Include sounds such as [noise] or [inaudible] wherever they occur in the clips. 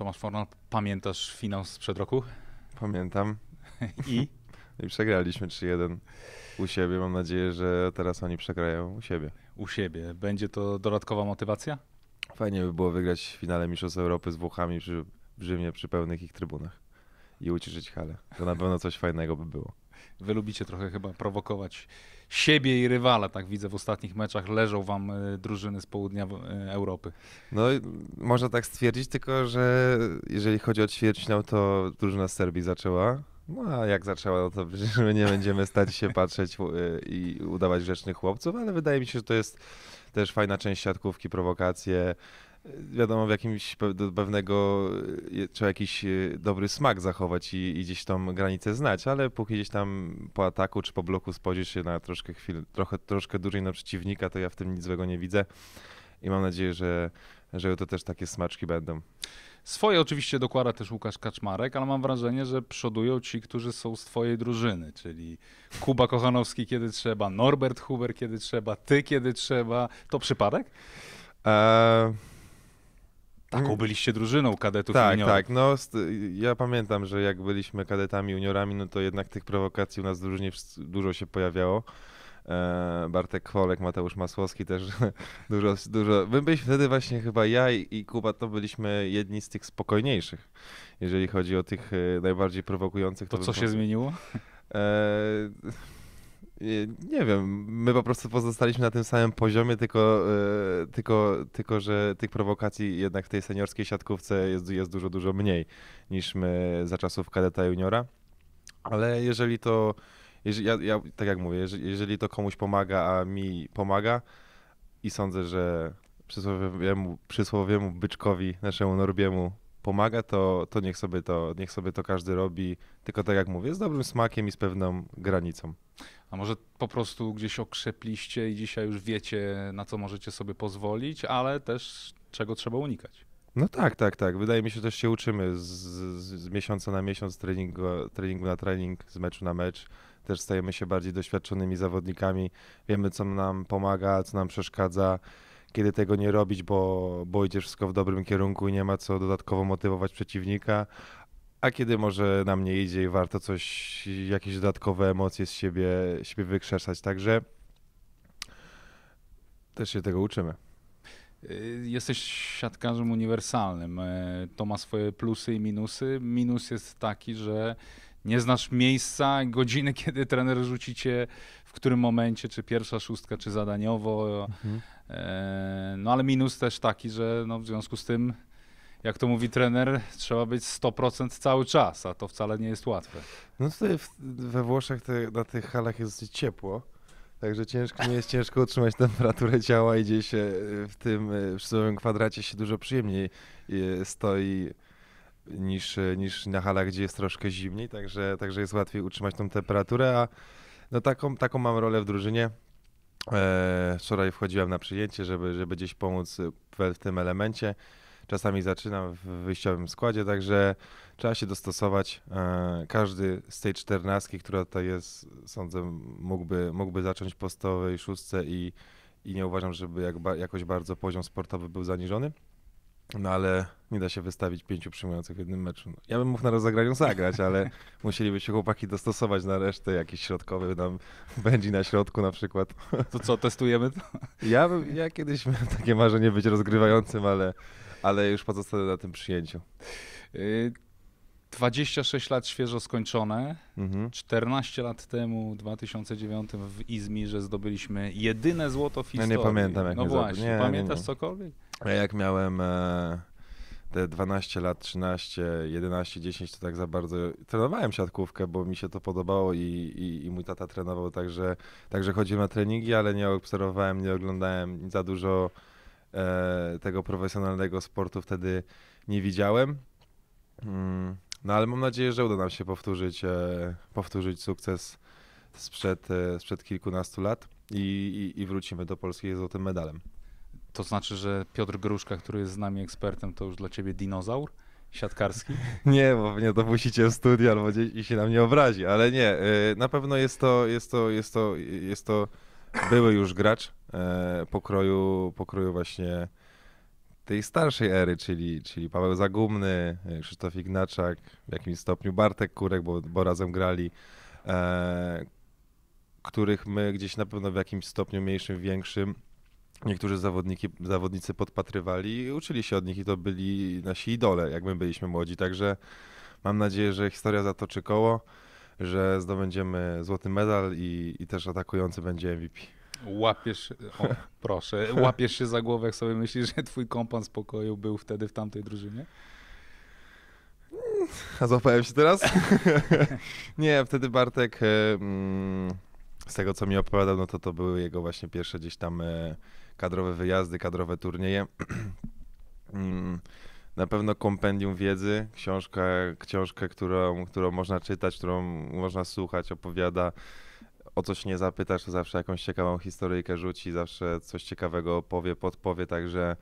Tomasz Forman, pamiętasz finał sprzed roku? Pamiętam. I? [laughs] I przegraliśmy 3-1 u siebie. Mam nadzieję, że teraz oni przegrają u siebie. U siebie. Będzie to dodatkowa motywacja? Fajnie by było wygrać w finale Mistrzostw Europy z Włochami przy, w Rzymie przy pełnych ich trybunach i uciszyć hale. To na pewno coś fajnego by było. Wy lubicie trochę chyba prowokować siebie i rywala, tak widzę w ostatnich meczach leżą wam e, drużyny z południa e, Europy. No można tak stwierdzić, tylko że jeżeli chodzi o ćwierćfinał, to drużyna z Serbii zaczęła. No a jak zaczęła, no to nie będziemy stać się [laughs] patrzeć e, i udawać grzecznych chłopców, ale wydaje mi się, że to jest też fajna część siatkówki, prowokacje wiadomo, w jakimś do pewnego e, trzeba jakiś e, dobry smak zachować i, i, gdzieś tą granicę znać, ale póki gdzieś tam po ataku czy po bloku spojrzysz się na troszkę chwil, trochę, troszkę dłużej na przeciwnika, to ja w tym nic złego nie widzę i mam nadzieję, że, że to też takie smaczki będą. Swoje oczywiście dokłada też Łukasz Kaczmarek, ale mam wrażenie, że przodują ci, którzy są z twojej drużyny, czyli Kuba Kochanowski kiedy trzeba, Norbert Huber kiedy trzeba, ty kiedy trzeba. To przypadek? Eee... Taką mhm. byliście drużyną kadetów Tak, juniorów. tak. No, ja pamiętam, że jak byliśmy kadetami, juniorami, no to jednak tych prowokacji u nas dużo się pojawiało. E, Bartek Kwolek, Mateusz Masłowski też [laughs] dużo, dużo. My byliśmy wtedy właśnie chyba ja i Kuba to byliśmy jedni z tych spokojniejszych, jeżeli chodzi o tych e, najbardziej prowokujących. To, to co się zmieniło? E, Y, nie wiem, my po prostu pozostaliśmy na tym samym poziomie, tylko, y, tylko, tylko że tych prowokacji jednak w tej seniorskiej siatkówce jest, jest dużo, dużo mniej niż my za czasów kadeta juniora. Ale jeżeli to, jeżeli, ja, ja, tak jak mówię, jeżeli, jeżeli to komuś pomaga, a mi pomaga i sądzę, że przysłowiemu, przysłowiemu byczkowi, naszemu Norbiemu pomaga, to, to, niech sobie to niech sobie to każdy robi, tylko tak jak mówię, z dobrym smakiem i z pewną granicą. A może po prostu gdzieś okrzepliście i dzisiaj już wiecie, na co możecie sobie pozwolić, ale też czego trzeba unikać. No tak, tak, tak. Wydaje mi się, że też się uczymy z, z, miesiąca na miesiąc, treningu, treningu na trening, z meczu na mecz. Też stajemy się bardziej doświadczonymi zawodnikami. Wiemy, co nam pomaga, co nam przeszkadza, kiedy tego nie robić, bo, bo idzie wszystko w dobrym kierunku i nie ma co dodatkowo motywować przeciwnika a kiedy może nam nie idzie i warto coś, jakieś dodatkowe emocje z siebie, siebie wykrzesać. Także też się tego uczymy. Y, jesteś siatkarzem uniwersalnym. Y, to ma swoje plusy i minusy. Minus jest taki, że nie znasz miejsca, godziny, [laughs] kiedy trener rzuci cię, w którym momencie, czy pierwsza szóstka, czy zadaniowo. Mhm. Y, no ale minus też taki, że no, w związku z tym jak to mówi trener, trzeba być 100% cały czas, a to wcale nie jest łatwe. No tutaj w, we Włoszech te, na tych halach jest dosyć ciepło, także ciężko, nie jest ciężko utrzymać temperaturę ciała i gdzieś e, w tym przysłowiowym e, kwadracie się dużo przyjemniej e, stoi niż, niż na halach, gdzie jest troszkę zimniej, także, także jest łatwiej utrzymać tą temperaturę, a no taką, taką mam rolę w drużynie. wczoraj wchodziłem na przyjęcie, żeby, żeby gdzieś pomóc w, w tym elemencie czasami zaczynam w wyjściowym składzie, także trzeba się dostosować. E, każdy z tej czternastki, która tutaj jest, sądzę, mógłby, mógłby zacząć po stowej szóstce i, i nie uważam, żeby jak, jakoś bardzo poziom sportowy był zaniżony. No ale nie da się wystawić pięciu przyjmujących w jednym meczu. No, ja bym mógł na rozegraniu zagrać, ale [laughs] musieliby się chłopaki dostosować na resztę. Jakiś środkowy nam [laughs] będzie na środku na przykład. To co, testujemy to? Ja, ja kiedyś miałem takie marzenie być rozgrywającym, ale ale już pozostanę na tym przyjęciu. 26 y, lat świeżo skończone. Mhm. 14 lat temu, w 2009 w Izmirze zdobyliśmy jedyne złoto w historii. No nie pamiętam jak No właśnie, nie, pamiętasz nie, nie. cokolwiek? Ja jak miałem e, te 12 lat, 13, 11, 10 to tak za bardzo trenowałem siatkówkę, bo mi się to podobało i, i, i mój tata trenował, także, także chodziłem na treningi, ale nie obserwowałem, nie oglądałem za dużo E, tego profesjonalnego sportu wtedy nie widziałem. Mm, no ale mam nadzieję, że uda nam się powtórzyć, e, powtórzyć sukces sprzed, e, sprzed kilkunastu lat i, i, i wrócimy do Polski z złotym medalem. To znaczy, że Piotr Gruszka, który jest z nami ekspertem, to już dla ciebie dinozaur siatkarski? [laughs] Nie, bo mnie dopuścicie w studio albo gdzieś i się na mnie obrazi, ale nie, na pewno jest to, jest to, jest to, jest to były już gracz, E, pokroju, pokroju właśnie tej starszej ery, czyli, czyli Paweł Zagumny, e, Krzysztof Ignaczak, w jakimś stopniu Bartek Kurek, bo, bo razem grali, e, których my gdzieś na pewno w jakimś stopniu mniejszym, większym niektórzy zawodniki, zawodnicy podpatrywali i uczyli się od nich i to byli nasi idole, jak my byliśmy młodzi. Także mam nadzieję, że historia zatoczy koło, że zdobędziemy złoty medal i, i też atakujący będzie MVP. Łapiesz, o, proszę, łapiesz się za głowę, jak sobie myślisz, że twój kompan spokoju był wtedy w tamtej drużynie? A złapałem się teraz? [laughs] nie, wtedy Bartek, e, mm, z tego co mi opowiadał, no to to były jego właśnie pierwsze gdzieś tam e, kadrowe wyjazdy, kadrowe turnieje. [clears throat] Mm, na pewno kompendium wiedzy, książkę, książkę którą, którą można czytać, którą można słuchać, opowiada o coś nie zapytasz, to zawsze jakąś ciekawą historyjkę rzuci, zawsze coś ciekawego powie, podpowie, także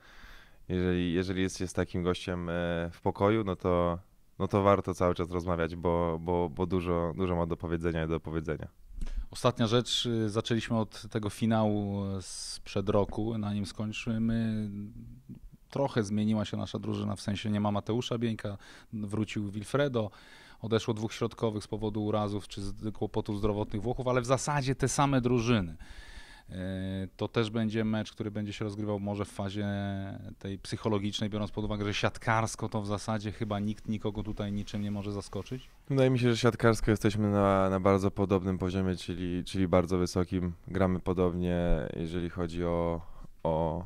jeżeli, jeżeli jesteś z takim gościem e, w pokoju, no to, no to warto cały czas rozmawiać, bo, bo, bo dużo, dużo ma do powiedzenia i do powiedzenia. Ostatnia rzecz, y, zaczęliśmy od tego finału e, sprzed roku, na nim skończymy trochę zmieniła się nasza drużyna, w sensie nie ma Mateusza Bieńka, wrócił Wilfredo, odeszło dwóch środkowych z powodu urazów czy kłopotów zdrowotnych Włochów, ale w zasadzie te same drużyny. E, to też będzie mecz, który będzie się rozgrywał może w fazie tej psychologicznej, biorąc pod uwagę, że siatkarsko to w zasadzie chyba nikt nikogo tutaj niczym nie może zaskoczyć. Wydaje mi się, że siatkarsko jesteśmy na, na bardzo podobnym poziomie, czyli, czyli bardzo wysokim. Gramy podobnie, jeżeli chodzi o, o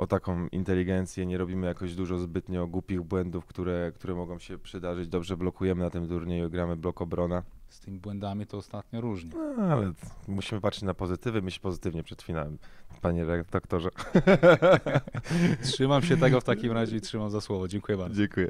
o taką inteligencję, nie robimy jakoś dużo zbytnio głupich błędów, które, które mogą się przydarzyć. Dobrze blokujemy na tym turnieju, gramy blok obrona. Z tymi błędami to ostatnio różnie. No, ale musimy patrzeć na pozytywy, Myśl pozytywnie przed finałem, panie redaktorze. [laughs] trzymam się tego w takim razie i trzymam za słowo. Dziękuję bardzo. Dziękuję.